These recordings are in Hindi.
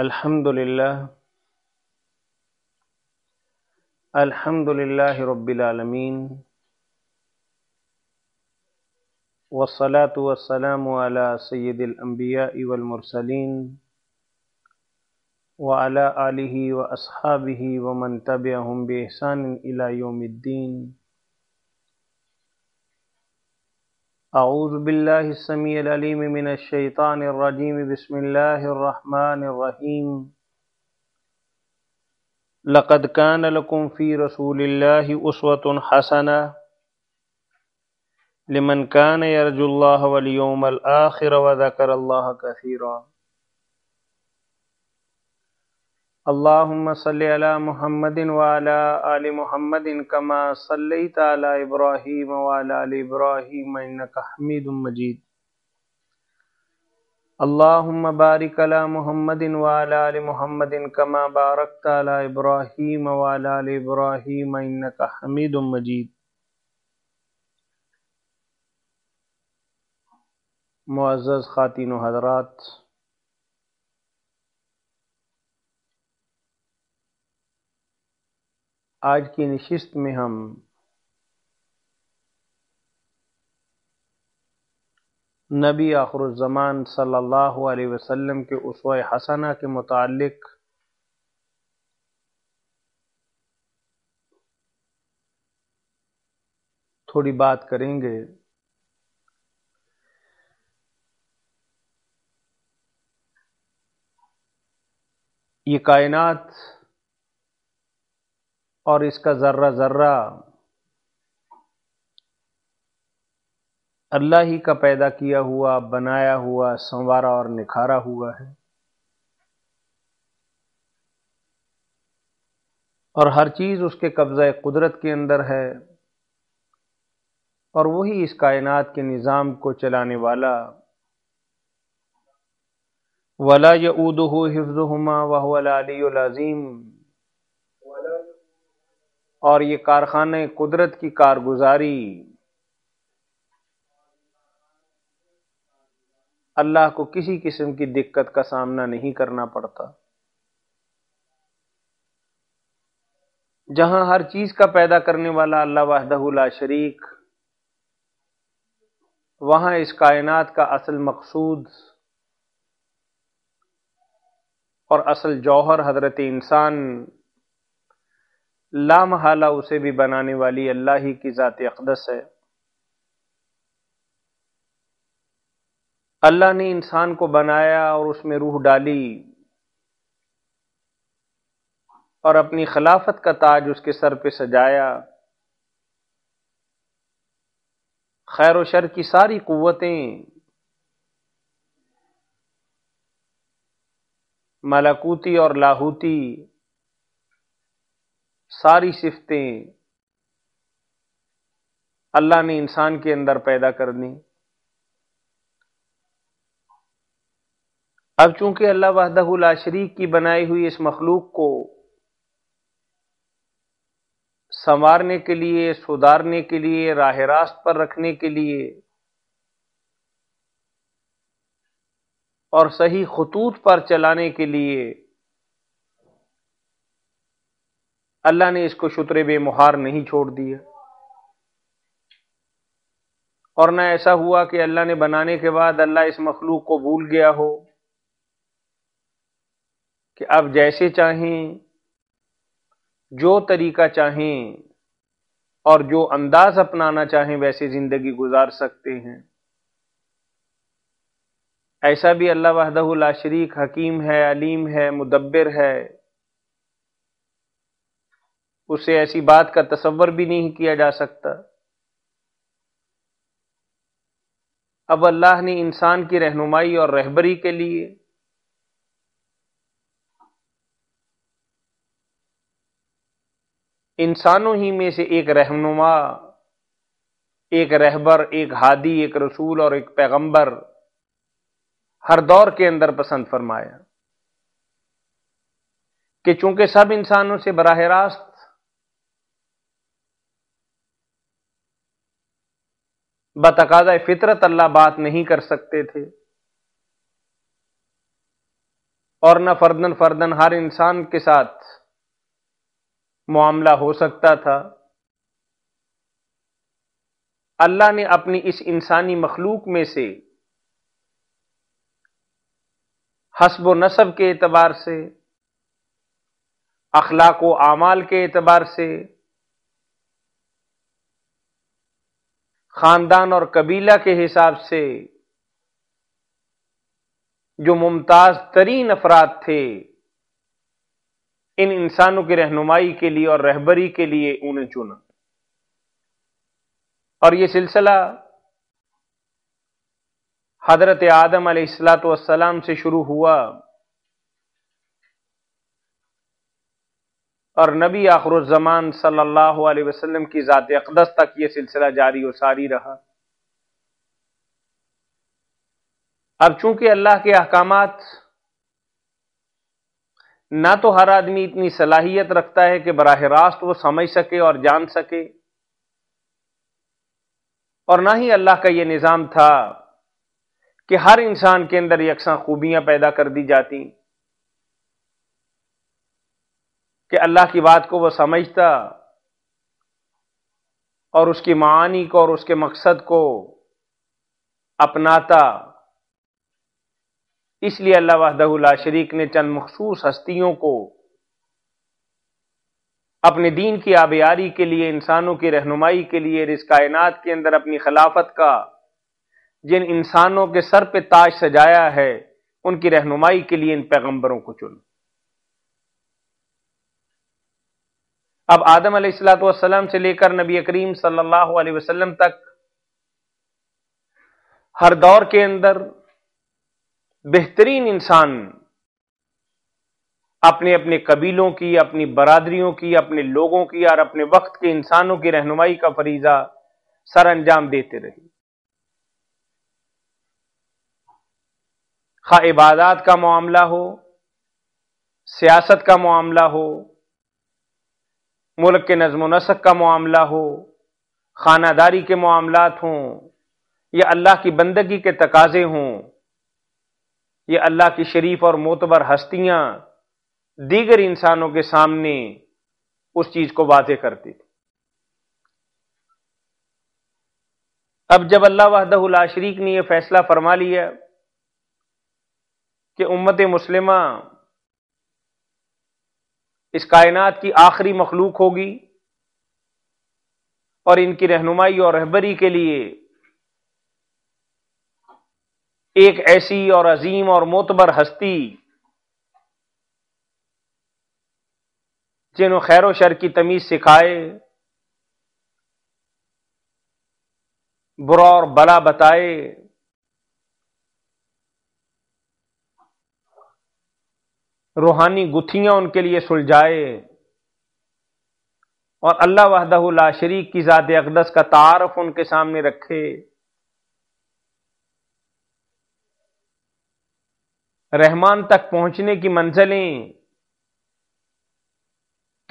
الحمد لله الحمد لله رب العالمين والصلاة والسلام على سيد الأنبياء والمرسلين وعلى آله وأصحابه ومن تبعهم بإحسان إلى يوم الدين अऊज़बिल्लिसमीमीम बसमीम लक़द कान लकुम फ़ी रसूलिल्लाहि उस्वतुन हसना लिमन कान यरजुल्लाह वल यौमल आखिर व ज़करल्लाह कसीरा अल्लाहुम्म सल्लि अला मुहम्मदिन वाला आल मुहम्मदिन कमा सल्लैत अला इब्राहीम वाला आल इब्राहीम इन्नक हमीदुम मजीद अल्लाहुम्म बारिक अला मुहम्मदिन वाला आल मुहम्मदिन कमा बारकत अला इब्राहीम वाला आल इब्राहीम इन्नक हमीदुम मजीद मुआज़ ख़ातिन हजरात आज की निशिस्त में हम नबी आखरुज़मान सल्लल्लाहु अलैहि वसल्लम के उसवा हसना के मुतालिक थोड़ी बात करेंगे ये कायनात और इसका ज़र्रा ज़र्रा अल्लाह ही का पैदा किया हुआ बनाया हुआ संवारा और निखारा हुआ है और हर चीज़ उसके कब्जा कुदरत के अंदर है और वही इस कायनात के निज़ाम को चलाने वाला वला यूद हिफ्ज़ुमा वह अलीम और ये कारखाने कुदरत की कारगुजारी अल्लाह को किसी किस्म की दिक्कत का सामना नहीं करना पड़ता जहां हर चीज का पैदा करने वाला अल्लाह वाहदहुल्ला शरीक वहां इस कायनात का असल मकसूद और असल जौहर हजरत इंसान हाला उसे भी बनाने वाली अल्लाह ही की ज़ात अकदस है अल्लाह ने इंसान को बनाया और उसमें रूह डाली और अपनी खिलाफत का ताज उसके सर पे सजाया खैर शर की सारी कुतें मलाकूती और लाहूती सारी सिफतें अल्लाह ने इंसान के अंदर पैदा कर दी अब चूंकि अल्लाह वाहदहुल शरीक की बनाई हुई इस मखलूक को संवारने के लिए सुधारने के लिए राह रास्त पर रखने के लिए और सही खतूत पर चलाने के लिए अल्लाह ने इसको शुतरे बेमुहार नहीं छोड़ दिया और ना ऐसा हुआ कि अल्लाह ने बनाने के बाद अल्लाह इस मखलूक को भूल गया हो कि आप जैसे चाहें जो तरीका चाहें और जो अंदाज अपनाना चाहें वैसे जिंदगी गुजार सकते हैं ऐसा भी अल्लाह वहदहुल्ला शरीक हकीम है अलीम है मुदब्बिर है उससे ऐसी बात का तस्वर भी नहीं किया जा सकता अब अल्लाह ने इंसान की रहनुमाई और रहबरी के लिए इंसानों ही में से एक रहनुमा एक रहबर एक हादी एक रसूल और एक पैगंबर हर दौर के अंदर पसंद फरमाया कि चूंकि सब इंसानों से बराह रास्त बतकाजा फितरत अल्लाह बात नहीं कर सकते थे और न फर्दन फर्दन हर इंसान के साथ मामला हो सकता था अल्लाह ने अपनी इस इंसानी मखलूक में से हसब नसब के एतबार से अखलाक व आमाल के एतबार से खानदान और कबीला के हिसाब से जो मुमताज तरीन अफराद थे इन इंसानों की रहनुमाई के लिए और रहबरी के लिए उन्हें चुना और यह सिलसिला हजरत आदम सलाम से शुरू हुआ और नबी आखरुज़मान सल्लल्लाहु अलैहि वसल्लम की ज़ात अकदस तक ये सिलसिला जारी और सारी रहा अब चूंकि अल्लाह के अहकाम ना तो हर आदमी इतनी सलाहियत रखता है कि बराह रास्त वो समझ सके और जान सके और ना ही अल्लाह का ये निज़ाम था कि हर इंसान के अंदर यकसा खूबियां पैदा कर दी जाती कि अल्लाह की बात को वह समझता और उसकी मानी को और उसके मकसद को अपनाता इसलिए अल्लाह वहदहुल्ला शरीक ने चंद मखसूस हस्तियों को अपने दीन की आबियारी के लिए इंसानों की रहनुमाई के लिए इस कायनात के अंदर अपनी खिलाफत का जिन इंसानों के सर पे ताज सजाया है उनकी रहनुमाई के लिए इन पैगंबरों को चुन अब आदम अलैहिस्सलाम से लेकर नबी करीम सल्लल्लाहु अलैहि वसल्लम तक हर दौर के अंदर बेहतरीन इंसान अपने अपने कबीलों की अपनी बरादरियों की अपने लोगों की और अपने वक्त के इंसानों की रहनुमाई का फरीजा सर अंजाम देते रहे खा इबादत का मामला हो सियासत का मामला हो मुल्क के नजमो नसक का मामला हो खानादारी के मामला हों या अल्लाह की बंदगी के तकाजे हों या अल्लाह की शरीफ और मोतबर हस्तियां दीगर इंसानों के सामने उस चीज़ को वाजे करती थी अब जब अल्लाह वहदहुल्ला शरीक ने यह फैसला फरमा लिया कि उम्मत मुस्लिमा इस कायनात की आखिरी मखलूक होगी और इनकी रहनुमाई और रहबरी के लिए एक ऐसी और अजीम और मोतबर हस्ती जिन्हों खैर शर की तमीज सिखाए बुरा और बला बताए रूहानी गुथियां उनके लिए सुलझाए और अल्लाह वहदहुल्ला शरीक की ज़ात अकदस का तारफ उनके सामने रखे रहमान तक पहुंचने की मंजिलें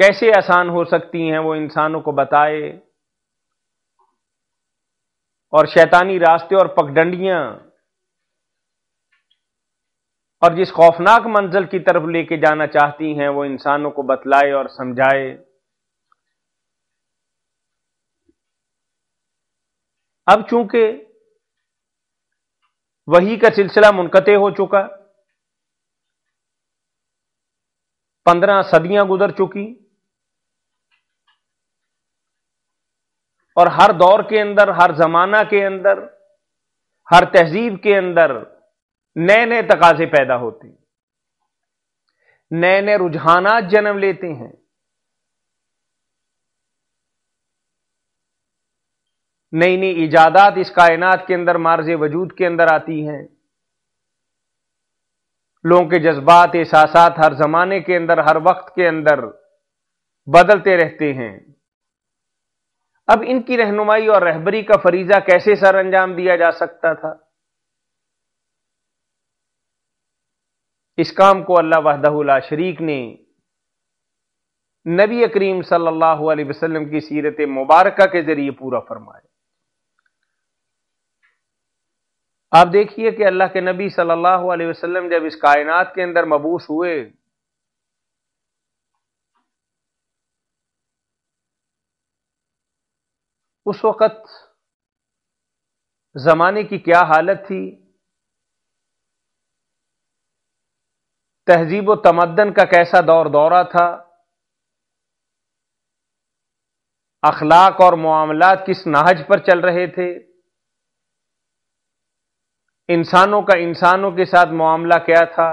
कैसे आसान हो सकती हैं वो इंसानों को बताए और शैतानी रास्ते और पगडंडियां और जिस खौफनाक मंजिल की तरफ लेके जाना चाहती हैं वो इंसानों को बतलाए और समझाए अब चूंकि वही का सिलसिला मुनकते हो चुका पंद्रह सदियां गुजर चुकी और हर दौर के अंदर हर जमाना के अंदर हर तहजीब के अंदर नए नए तकाजे पैदा होते हैं नए नए रुझाना जन्म लेते हैं नई नई ईजादात इस कायनात के अंदर मार्ज वजूद के अंदर आती हैं लोगों के जज्बात एहसास हर जमाने के अंदर हर वक्त के अंदर बदलते रहते हैं अब इनकी रहनुमाई और रहबरी का फरीजा कैसे सर अंजाम दिया जा सकता था इस काम को अल्लाह वहदहुल्ला शरीक ने नबी करीम सल्लल्लाहु अलैहि वसल्लम की सीरत मुबारक के जरिए पूरा फरमाया आप देखिए कि अल्लाह के नबी सल्लल्लाहु अलैहि वसल्लम जब इस कायनात के अंदर मबूस हुए उस वक़्त ज़माने की क्या हालत थी तहजीब तमदन का कैसा दौर दौरा था अखलाक और मामलात किस नाहज पर चल रहे थे इंसानों का इंसानों के साथ मामला क्या था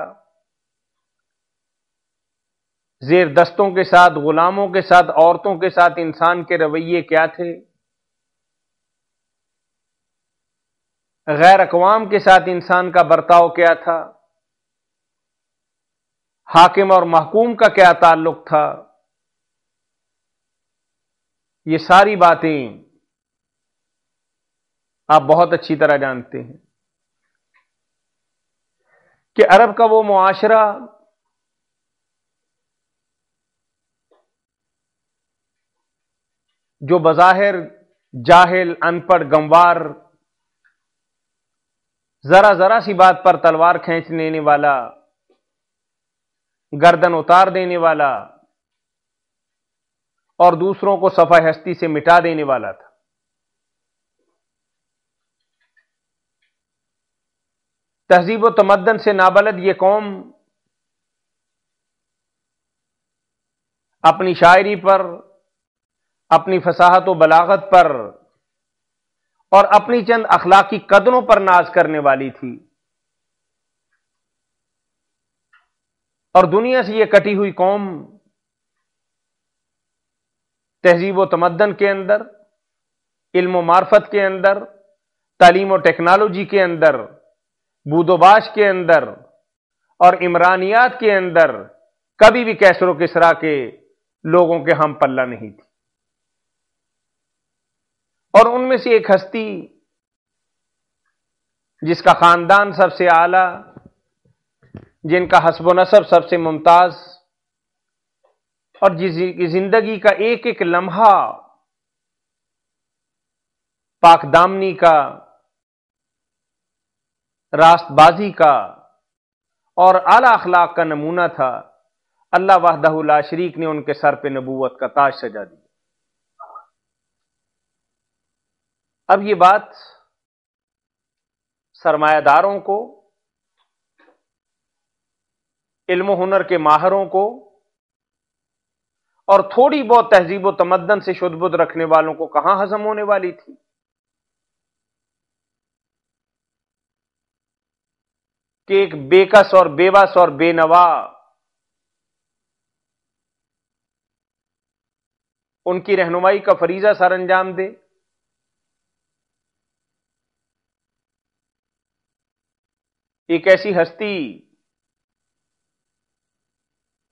जेर दस्तों के साथ गुलामों के साथ औरतों के साथ इंसान के रवैये क्या थे गैर अकवाम के साथ इंसान का बर्ताव क्या था हाकिम और महकूम का क्या ताल्लुक था ये सारी बातें आप बहुत अच्छी तरह जानते हैं कि अरब का वो मुआशरा जो बज़ाहिर जाहिल अनपढ़ गंवार जरा जरा सी बात पर तलवार खींच लेने वाला गर्दन उतार देने वाला और दूसरों को सफाई हस्ती से मिटा देने वाला था तहजीब तमदन से नाबलद ये कौम अपनी शायरी पर अपनी फसाहत व बलागत पर और अपनी चंद अखलाकी कदरों पर नाज करने वाली थी और दुनिया से ये कटी हुई कौम तहजीब व तमदन के अंदर इल्म मार्फत के अंदर तालीम और टेक्नोलॉजी के अंदर बूदोबाश के अंदर और इमरानियात के अंदर कभी भी कैसरों किसरा के लोगों के हम पल्ला नहीं थी और उनमें से एक हस्ती जिसका खानदान सबसे आला जिनका हसब नसब सबसे मुमताज और जिंदगी का एक एक लम्हा पाकदामनी का रास्तबाजी का और आला अखलाक का नमूना था अल्लाह वाहदहुल्ला शरीक ने उनके सर पे नबूवत का ताज सजा दिया अब ये बात सरमायादारों को इल्म हुनर के माहरों को और थोड़ी बहुत तहजीब तमदन से शुद्ध रखने वालों को कहां हजम होने वाली थी कि एक बेकस और बेबस और बेनवा उनकी रहनुमाई का फरीजा सर अंजाम दे एक ऐसी हस्ती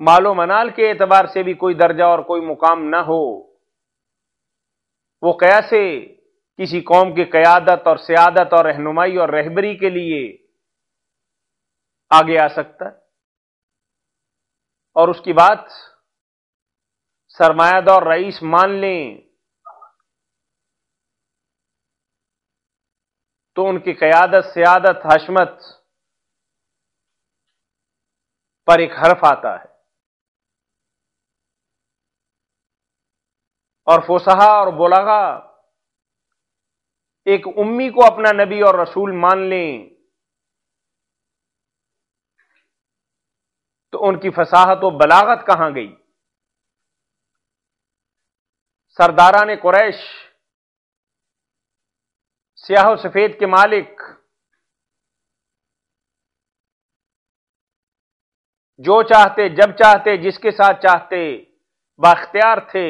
मालो मनाल के एतबार से भी कोई दर्जा और कोई मुकाम ना हो वो कैसे किसी कौम की क़यादत और सियादत और रहनुमाई और रहबरी के लिए आगे आ सकता है और उसकी बात सरमायादार रईस मान लें तो उनकी क़यादत सियादत हशमत पर एक हर्फ आता है और फोसहा और बोलागा एक उम्मी को अपना नबी और रसूल मान लें तो उनकी फसाहत और बलागत कहां गई सरदारा ने कुरैश स्याह सफेद के मालिक जो चाहते जब चाहते जिसके साथ चाहते बाख्तियार थे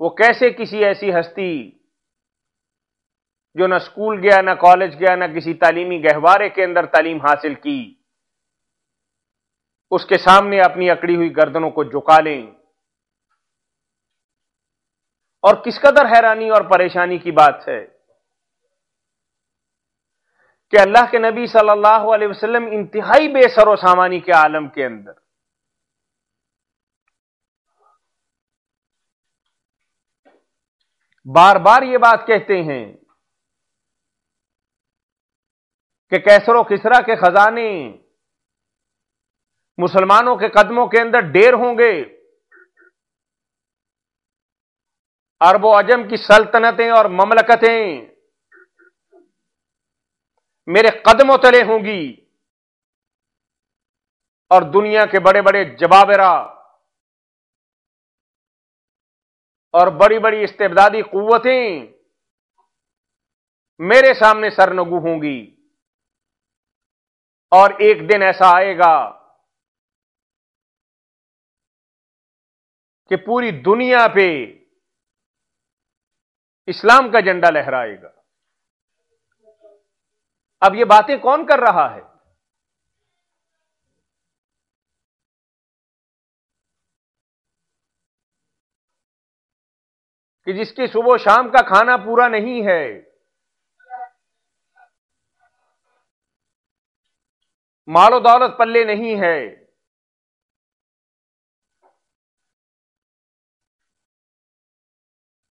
वो कैसे किसी ऐसी हस्ती जो ना स्कूल गया ना कॉलेज गया ना किसी तालीमी गहवारे के अंदर तालीम हासिल की उसके सामने अपनी अकड़ी हुई गर्दनों को झुका लें और किस कदर हैरानी और परेशानी की बात है कि अल्लाह के नबी सल्लल्लाहु अलैहि वसल्लम इंतहाई बेसरो सामानी के आलम के अंदर बार बार ये बात कहते हैं कि कैसरों किसरा के खजाने मुसलमानों के कदमों के अंदर ढेर होंगे अरबो अजम की सल्तनतें और ममलकतें मेरे कदमों तले होंगी और दुनिया के बड़े बड़े जवाबरा और बड़ी बड़ी इस्तेबदादी कुतें मेरे सामने सरनगु होंगी और एक दिन ऐसा आएगा कि पूरी दुनिया पे इस्लाम का झंडा लहराएगा अब ये बातें कौन कर रहा है कि जिसकी सुबह शाम का खाना पूरा नहीं है मालो दौलत पल्ले नहीं है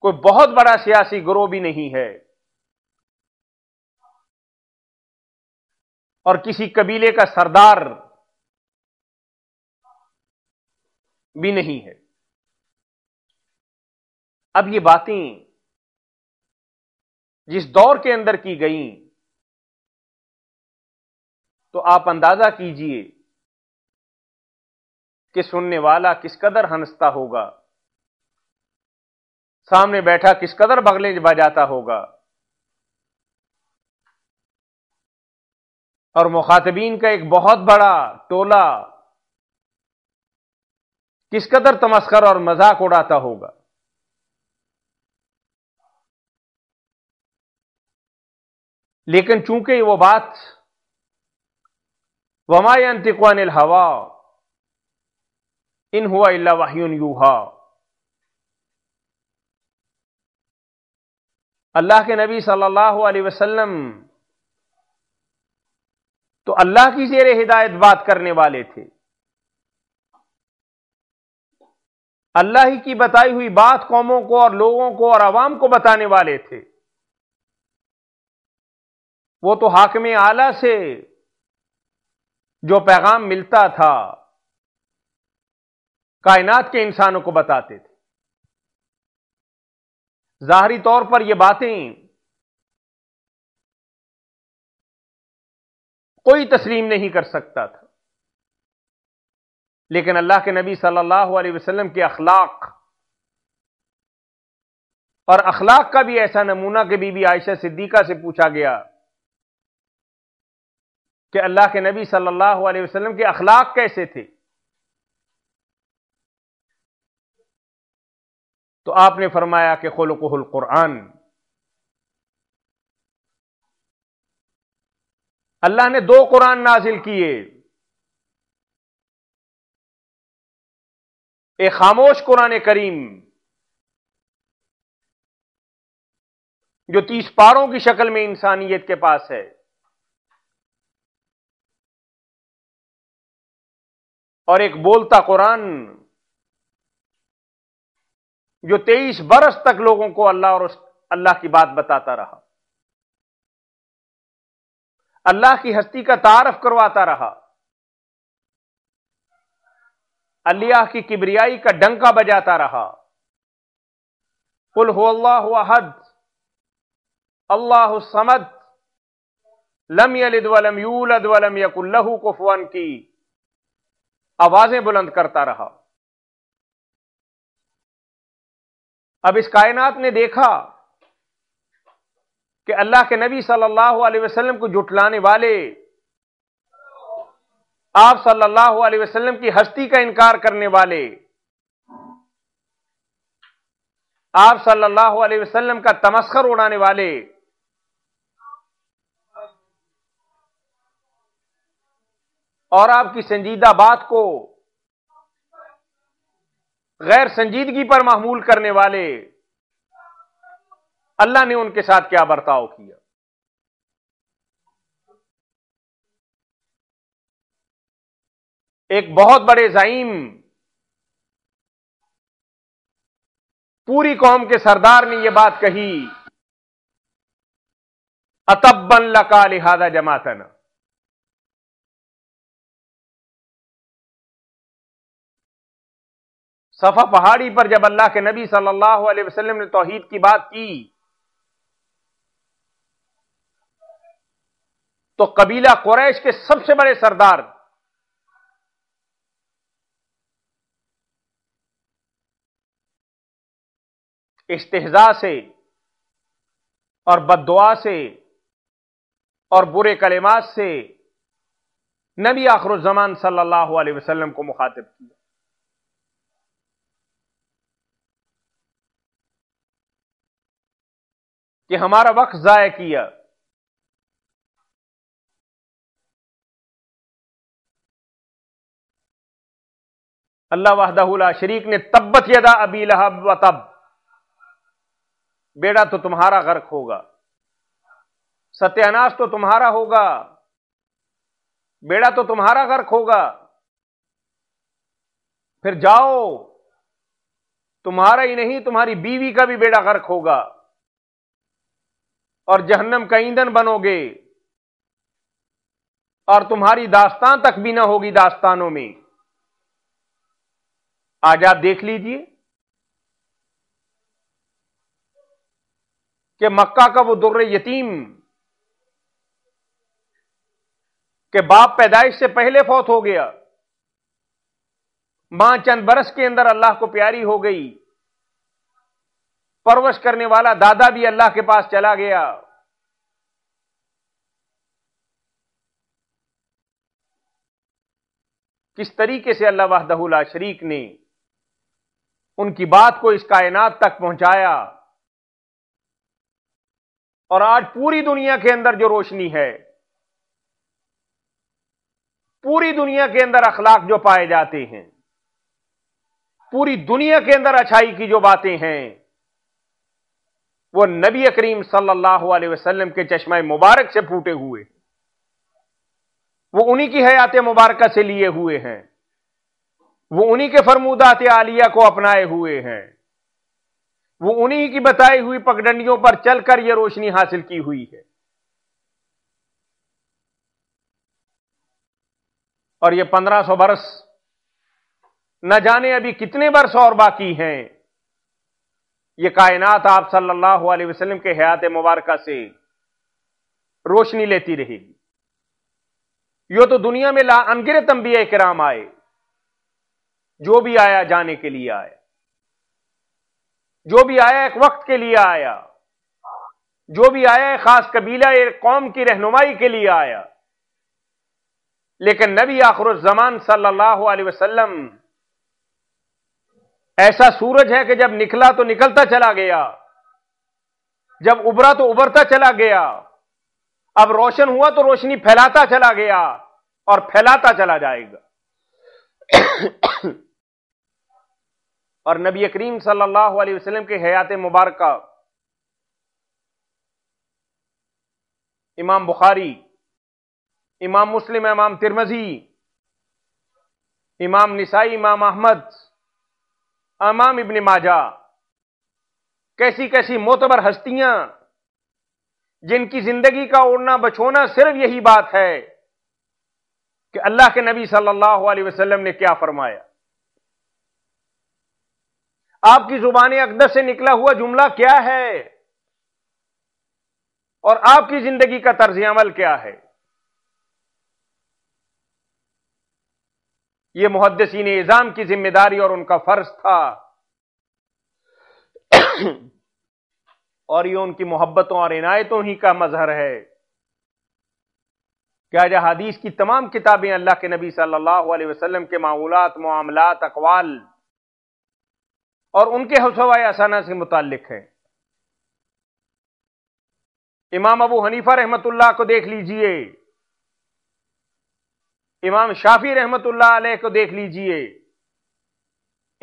कोई बहुत बड़ा सियासी गुरु भी नहीं है और किसी कबीले का सरदार भी नहीं है अब ये बातें जिस दौर के अंदर की गई तो आप अंदाजा कीजिए कि सुनने वाला किस कदर हंसता होगा सामने बैठा किस कदर बगले बजाता होगा और मुखातबीन का एक बहुत बड़ा टोला किस कदर तमस्कर और मजाक उड़ाता होगा लेकिन चूंकि वो बात तिकवान हवा इन हुआ इला वाहन यूहा अल्लाह के नबी सल्लल्लाहु अलैहि वसल्लम तो अल्लाह की जेर हिदायत बात करने वाले थे अल्लाह ही की बताई हुई बात कौमों को और लोगों को और आवाम को बताने वाले थे वो तो हाकम आला से जो पैगाम मिलता था कायनात के इंसानों को बताते थे जाहरी तौर पर यह बातें कोई तस्लीम नहीं कर सकता था लेकिन अल्लाह के नबी सल्लल्लाहु अलैहि वसल्लम के अखलाक और अखलाक का भी ऐसा नमूना कि बीबी आयशा सिद्दीका से पूछा गया कि अल्लाह के नबी सल्लल्लाहु अलैहि वसल्लम के अखलाक कैसे थे तो आपने फरमाया कि खुलकुल कुरान अल्लाह ने दो कुरान नाजिल किए एक खामोश कुरान करीम जो तीस पारों की शक्ल में इंसानियत के पास है और एक बोलता कुरान जो तेईस बरस तक लोगों को अल्लाह और अल्लाह की बात बताता रहा अल्लाह की हस्ती का तारफ करवाता रहा अल्लाह की किबरियाई का डंका बजाता रहा कुल हो अल्लाह अहद अल्लाह समद लम यलिद वलम यूलद वलम यकुल्लहु कुफवन की आवाजें बुलंद करता रहा अब इस कायनात ने देखा कि अल्लाह के नबी सल्लल्लाहु अलैहि वसल्लम को जुटलाने वाले आप सल्लल्लाहु अलैहि वसल्लम की हस्ती का इनकार करने वाले आप सल्लल्लाहु अलैहि वसल्लम का तमस्कर उड़ाने वाले और आपकी संजीदा बात को गैर संजीदगी पर मामूल करने वाले अल्लाह ने उनके साथ क्या बर्ताव किया एक बहुत बड़े जाइम पूरी कौम के सरदार ने यह बात कही अतब्बन लका लिहाजा जमातना सफा पहाड़ी पर जब अल्लाह के नबी सल्लल्लाहु अलैहि वसल्लम ने तोहीद की बात की तो कबीला कुरैश के सबसे बड़े सरदार इस्तेजा से और बददुआ से और बुरे कलेमात से नबी आखरुजमान सल्लल्लाहु अलैहि वसल्लम को मुखातिब किया कि हमारा वक्त जाय किया अल्लाह वाह शरीक ने तब्बत यदा अबी लहब व तब बेड़ा तो तुम्हारा गर्क होगा सत्यानाश तो तुम्हारा होगा बेड़ा तो तुम्हारा गर्क होगा फिर जाओ तुम्हारा ही नहीं तुम्हारी बीवी का भी बेड़ा गर्क होगा और जहन्नम का ईंधन बनोगे और तुम्हारी दास्तान तक भी ना होगी दास्तानों में आज आप देख लीजिए कि मक्का का वो दुर्र यतीम के बाप पैदाइश से पहले फौत हो गया मां चंद बरस के अंदर अल्लाह को प्यारी हो गई परवश करने वाला दादा भी अल्लाह के पास चला गया किस तरीके से अल्लाह वाहदहुल्ला शरीक ने उनकी बात को इस कायनात तक पहुंचाया और आज पूरी दुनिया के अंदर जो रोशनी है पूरी दुनिया के अंदर अखलाक जो पाए जाते हैं पूरी दुनिया के अंदर अच्छाई की जो बातें हैं वो नबी करीम सल्लल्लाहु अलैहि वसल्लम के चश्मा मुबारक से फूटे हुए वो उन्हीं की हयात मुबारक से लिए हुए हैं वो उन्हीं के फरमूदात आलिया को अपनाए हुए हैं वो उन्हीं की बताई हुई पगडंडियों पर चलकर यह रोशनी हासिल की हुई है और ये पंद्रह सौ बरस न जाने अभी कितने बरस और बाकी हैं ये कायनात आप सल्लल्लाहु अलैहि वसल्लम के हयात मुबारक से रोशनी लेती रहेगी यो तो दुनिया में ला अनगिर तंबिया कराम आए जो भी आया जाने के लिए आया जो भी आया एक वक्त के लिए आया जो भी आया खास कबीला एक कौम की रहनुमाई के लिए आया लेकिन नबी जमान सल्लल्लाहु अलैहि वसल्लम ऐसा सूरज है कि जब निकला तो निकलता चला गया जब उभरा तो उभरता चला गया अब रोशन हुआ तो रोशनी फैलाता चला गया और फैलाता चला जाएगा और नबी करीम सल्लल्लाहु अलैहि वसल्लम के हयात मुबारक इमाम बुखारी इमाम मुस्लिम इमाम तिरमजी इमाम निसाई इमाम अहमद अमाम इबन माजा कैसी कैसी मोतबर हस्तियां जिनकी जिंदगी का ओढ़ना बछोना सिर्फ यही बात है कि अल्लाह के नबी सल्लल्लाहु अलैहि वसल्लम ने क्या फरमाया आपकी जुबान अकदस से निकला हुआ जुमला क्या है और आपकी जिंदगी का तर्ज अमल क्या है ये मुहदसिन निजाम की जिम्मेदारी और उनका फर्ज था और ये उनकी मोहब्बतों और इनायतों ही का मजहर है क्या हदीस की तमाम किताबें अल्लाह के नबी सल्लल्लाहु अलैहि वसल्लम के मामूलत मामलात अकवाल और उनके हसवाए आसाना से मुतक है इमाम अबू हनीफा रहमतुल्लाह को देख लीजिए इमाम शाफी रहमतुल्लाह को देख लीजिए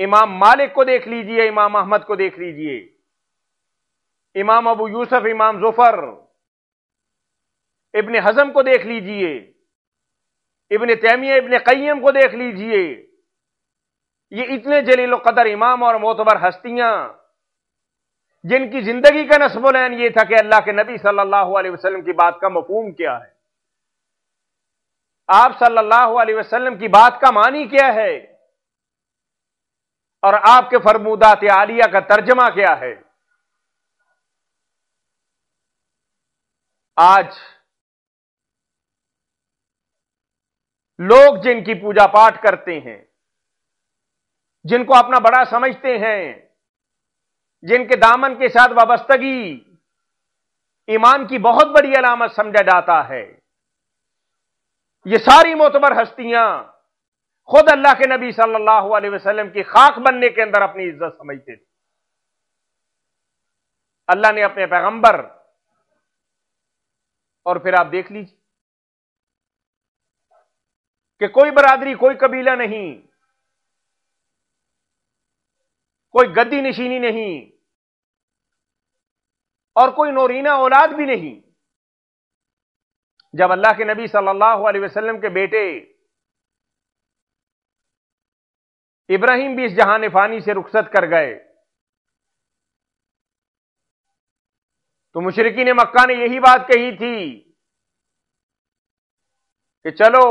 इमाम मालिक को देख लीजिए इमाम अहमद को देख लीजिए इमाम अबू यूसफ इमाम जुफर इबन हजम को देख लीजिए इबन तैमिया इबन कईम को देख लीजिए ये इतने जलील कदर इमाम और मोतबर हस्तियां जिनकी जिंदगी का नस्बुलैन ये था कि अल्लाह के नबी सल्लल्लाहु अलैहि वसल्लम की बात का मफूम क्या है आप सल्लल्लाहु अलैहि वसल्लम की बात का मानी क्या है और आपके फरमूदात आलिया का तर्जमा क्या है आज लोग जिनकी पूजा पाठ करते हैं जिनको अपना बड़ा समझते हैं जिनके दामन के साथ वाबस्तगी ईमान की बहुत बड़ी अलामत समझा जाता है ये सारी मोतबर हस्तियां खुद अल्लाह के नबी सल्लल्लाहु अलैहि वसल्लम की खाक बनने के अंदर अपनी इज्जत समझते थे अल्लाह ने अपने पैगंबर और फिर आप देख लीजिए कि कोई बरादरी कोई कबीला नहीं कोई गद्दी नशीनी नहीं और कोई नोरीना औलाद भी नहीं जब अल्लाह के नबी सल्लल्लाहु अलैहि वसल्लम के बेटे इब्राहिम भी इस जहान फानी से रुखसत कर गए तो मुशरकी ने मक्का ने यही बात कही थी कि चलो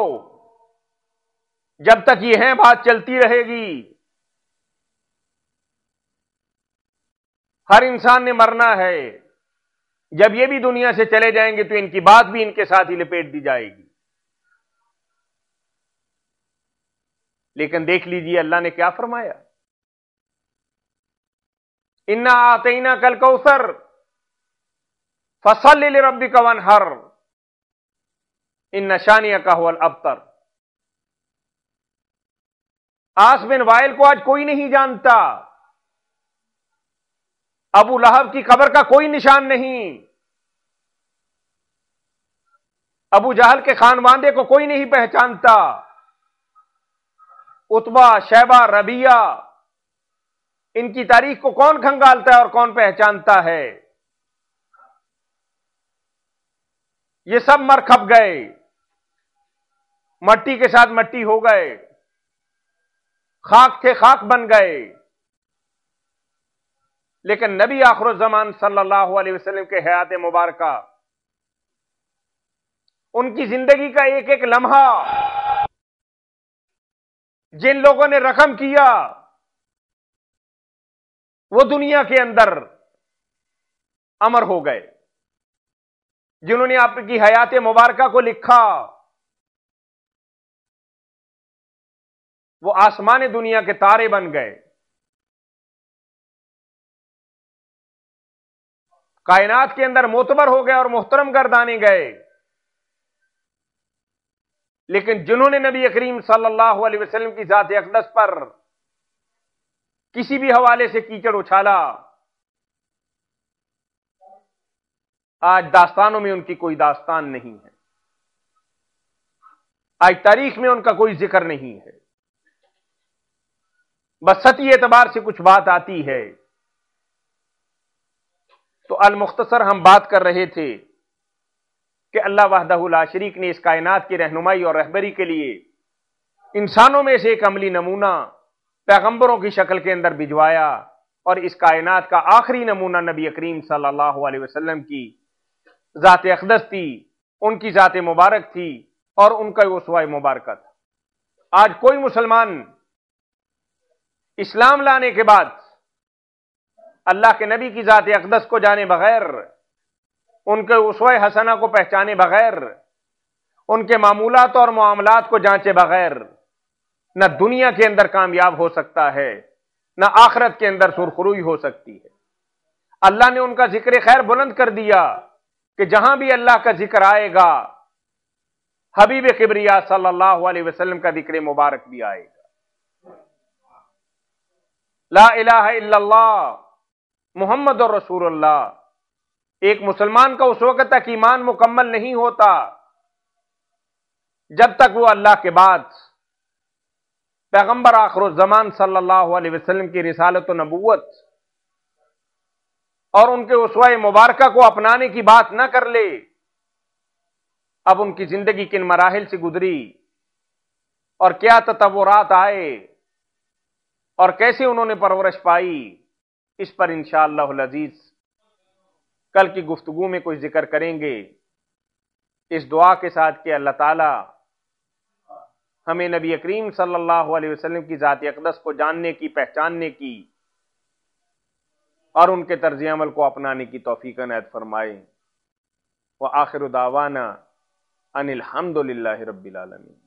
जब तक यह बात चलती रहेगी हर इंसान ने मरना है जब ये भी दुनिया से चले जाएंगे तो इनकी बात भी इनके साथ ही लपेट दी जाएगी लेकिन देख लीजिए अल्लाह ने क्या फरमाया इन्ना आतेना कल कौसर फसल रबी कवन हर इन नशानिया का हुआ अबतर आस बिन वायल को आज कोई नहीं जानता अबू लहब की खबर का कोई निशान नहीं अबू जहल के खानवादे को कोई नहीं पहचानता उतबा शैबा रबिया इनकी तारीख को कौन खंगालता है और कौन पहचानता है ये सब मर खप गए मट्टी के साथ मट्टी हो गए खाक थे खाक बन गए लेकिन नबी आखर जमान अलैहि वसलम के हयात मुबारक उनकी जिंदगी का एक एक लम्हा जिन लोगों ने रकम किया वो दुनिया के अंदर अमर हो गए जिन्होंने आपकी हयात मुबारक को लिखा वो आसमान दुनिया के तारे बन गए कायनात के अंदर मोतबर हो गए और मोहतरम गर्दाने गए लेकिन जिन्होंने नबी अकरीम सल्लल्लाहु अलैहि वसल्लम की जात अकदस पर किसी भी हवाले से कीचड़ उछाला आज दास्तानों में उनकी कोई दास्तान नहीं है आज तारीख में उनका कोई जिक्र नहीं है बस सती एतबार से कुछ बात आती है तो अलमुख्तसर हम बात कर रहे थे कि अल्लाह वाहदा शरीक ने इस कायनात की रहनुमाई और रहबरी के लिए इंसानों में से एक अमली नमूना पैगंबरों की शक्ल के अंदर भिजवाया और इस कायनात का आखिरी नमूना नबी करीम सल्लल्लाहु अलैहि वसल्लम की ज़ात अकदस थी उनकी ज़ात मुबारक थी और उनका उसवाए मुबारक था आज कोई मुसलमान इस्लाम लाने के बाद अल्लाह के नबी की ज़ात अकदस को जाने बगैर उनके उसवा हसना को पहचाने बगैर उनके मामूलत और मामलात को जांचे बगैर न दुनिया के अंदर कामयाब हो सकता है न आखरत के अंदर सुरखरुई हो सकती है अल्लाह ने उनका जिक्र खैर बुलंद कर दिया कि जहां भी अल्लाह का जिक्र आएगा हबीब किबरिया सल्लाह वसलम का जिक्र मुबारक भी आएगा ला इलाहा इल्लल्लाह मोहम्मद और रसूल अल्लाह एक मुसलमान का उस वक्त तक ईमान मुकम्मल नहीं होता जब तक वो अल्लाह के बाद पैगंबर जमान सल्लल्लाहु अलैहि वसल्लम की रिसालत नबूत और उनके उसवा मुबारक को अपनाने की बात ना कर ले अब उनकी जिंदगी किन मराहल से गुजरी और क्या तत्वरात आए और कैसे उन्होंने परवरिश पाई इस पर अजीज कल की गुफ्तगु में कुछ जिक्र करेंगे इस दुआ के साथ कि अल्लाह ताला हमें नबी अकरीम सल्लल्लाहु अलैहि वसल्लम की ज़ात अकदस को जानने की पहचानने की और उनके तर्ज अमल को अपनाने की तोफ़ी नयत फरमाए व आखिर दावाना अनिलहमदिल्ला रबीआलमी